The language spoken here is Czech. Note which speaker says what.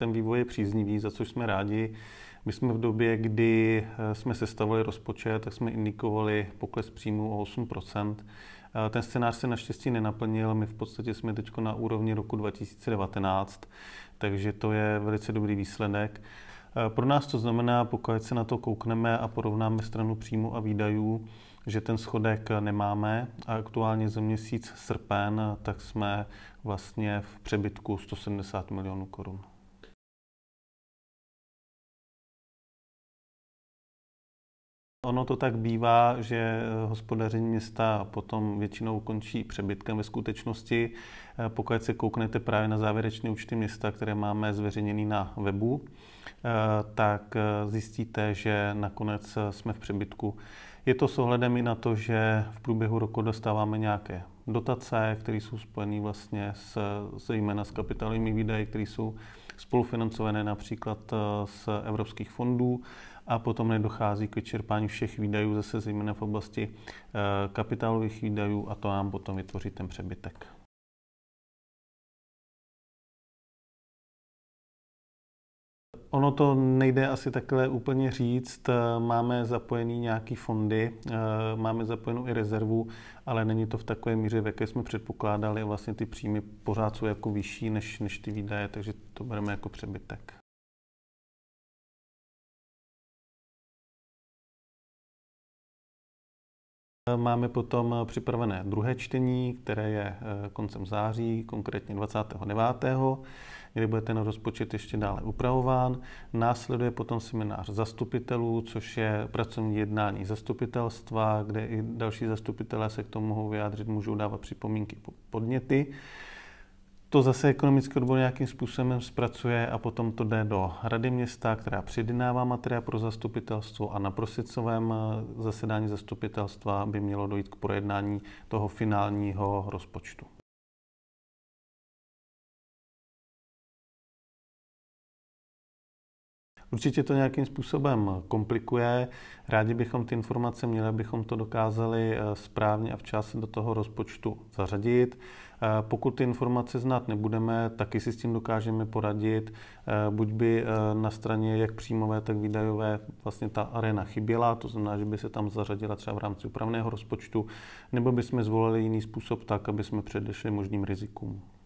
Speaker 1: ten vývoj je příznivý, za což jsme rádi. My jsme v době, kdy eh, jsme sestavili rozpočet, tak jsme indikovali pokles příjmu o 8 eh, Ten scénář se naštěstí nenaplnil, my v podstatě jsme teď na úrovni roku 2019, takže to je velice dobrý výsledek. Eh, pro nás to znamená, pokud se na to koukneme a porovnáme stranu příjmu a výdajů, že ten schodek nemáme a aktuálně za měsíc srpen, tak jsme vlastně v přebytku 170 milionů korun. Ono to tak bývá, že eh, hospodaření města potom většinou končí přebytkem ve skutečnosti. Eh, pokud se kouknete právě na závěrečné účty města, které máme zveřejněné na webu, eh, tak zjistíte, že nakonec jsme v přebytku. Je to s ohledem i na to, že v průběhu roku dostáváme nějaké dotace, které jsou spojené vlastně s, zejména s kapitálovými výdaji, které jsou spolufinancované například eh, z evropských fondů a potom nedochází k vyčerpání všech výdajů, zase zejména v oblasti eh, kapitálových výdajů a to nám potom vytvoří ten přebytek. Ono to nejde asi takhle úplně říct. Eh, máme zapojený nějaký fondy, eh, máme zapojenou i rezervu, ale není to v takové míře, v jaké jsme předpokládali. Vlastně ty příjmy pořád jsou jako vyšší než, než ty výdaje, takže to bereme jako přebytek. Eh, máme potom připravené druhé čtení, které je koncem září, konkrétně 29 kde bude ten rozpočet ještě dále upravován. Následuje potom seminář zastupitelů, což je pracovní jednání zastupitelstva, kde i další zastupitelé se k tomu mohou vyjádřit, můžou dávat připomínky, podněty. To zase ekonomický odbor nějakým způsobem zpracuje a potom to jde do rady města, která předinává materiál pro zastupitelstvo a na prosicovém eh, zasedání zastupitelstva by mělo dojít k projednání toho finálního rozpočtu. Určitě to nějakým způsobem komplikuje. Rádi bychom ty informace měli, abychom to dokázali eh, správně a včas do toho rozpočtu zařadit. Eh, pokud ty informace znát nebudeme, taky si s tím dokážeme poradit. Eh, buď by na straně jak příjmové, tak výdajové vlastně ta arena chyběla, to znamená, že by se tam zařadila třeba v rámci upravného rozpočtu, nebo bychom zvolili jiný způsob tak, aby jsme předešli možným rizikům.